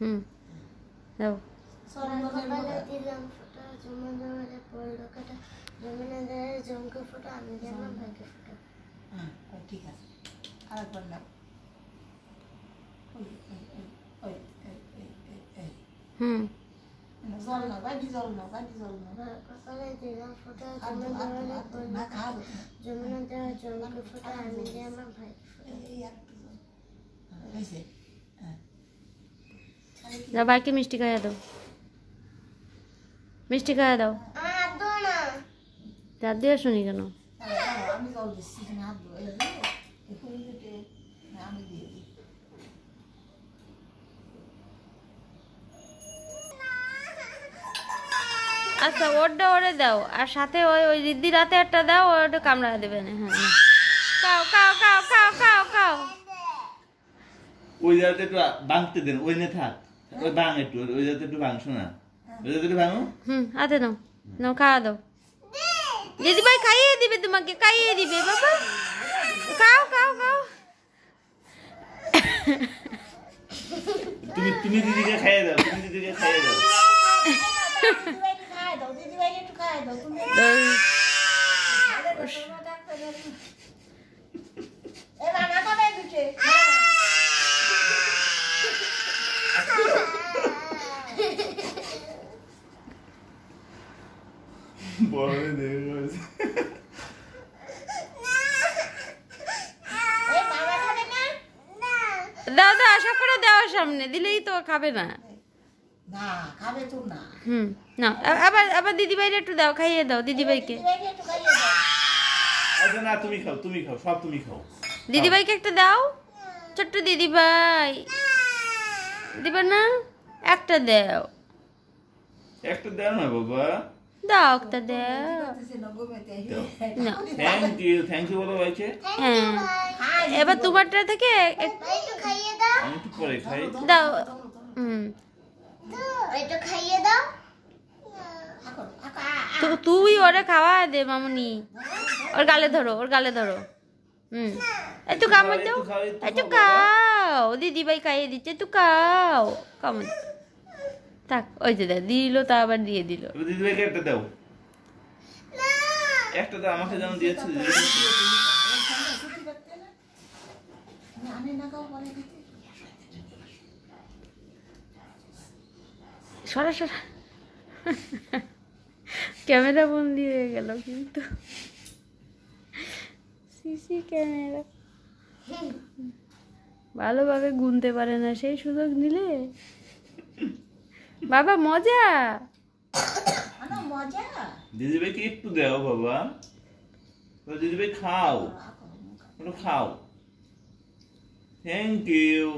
হুম দাও ফুটা আছে আরেকবার নাও হুম জল নাও গাড়ি জল জল নাও কপালে দিলাম ফোটা জমে দেওয়ালে পড়লো কাটা জমে না আমি আমার ভাই এই একটু জল হয়েছে হ্যাঁ যা ভাইকে মিষ্টি খাইয়া দাও মিষ্টি খাইয়া দাও যা দিয়ে শুনি কেন আচ্ছা ওরটা ওরে দাও আর সাথে ওই ওই রিদ্দি রাতে একটা দাও ওটা কামড়া দেবে না হ্যাঁ খাও খাও খাও খাও খাও খাও ওই রাতে বাঁধতে দেন ওই নে থাক ওই ভাঙ একটু ওই যাতে একটু ভাঙছো না হ্যাঁ। ওই যাতে একটু ভাঙো হুম হাতে নাও নাও খাওয়া দাও দিদিভাই খাইয়ে দিবে তোমাকে খাইয়ে দিবে বাবা খাও খাও খাও তুমি তুমি দিদিকে খাইয়ে দাও তুমি দিদিকে খাইয়ে দাও এ মামা কবে দিচ্ছে বড় দেরি হয়েছে দাও দাও আশা করে দেওয়ার সামনে দিলেই তো খাবে না হুম না আবার আবার দিদিভাইরে একটু দাও খাইয়ে দাও দিদিভাইকে আচ্ছা না তুমি দিদিভাইকে একটা দাও ছোট্ট দিদিভাই দিবা না একটা দাও একটা দাও না বাবা ডাক্তার দে থ্যাংক ইউ থ্যাংক ইউ বলো হয়েছে হ্যাঁ এবার তোমারটা থেকে একটু পরে খাই দাও হুম এটা খাইয়ে দাও তুই ওরে খাওয়া দে মামুনি ওর গালে ধরো ওর গালে ধরো হুম একটু কামড় দাও একটু খাও দিদিভাই খাইয়ে দিচ্ছে একটু খাও কামড় থাক ওই যে দেখ দিল তা আবার দিয়ে দিল দিদিভাইকে একটা দাও একটা দাও আমাকে যেমন দিয়েছে সরা সরা ক্যামেরা বন্দি হয়ে গেল কিন্তু সিসি ক্যামেরা ভালোভাবে গুনতে পারে না সেই সুযোগ নিলে বাবা মজা দিদিভাইকে একটু দেও বাবা দিদিভাই খাও খাও থ্যাংক ইউ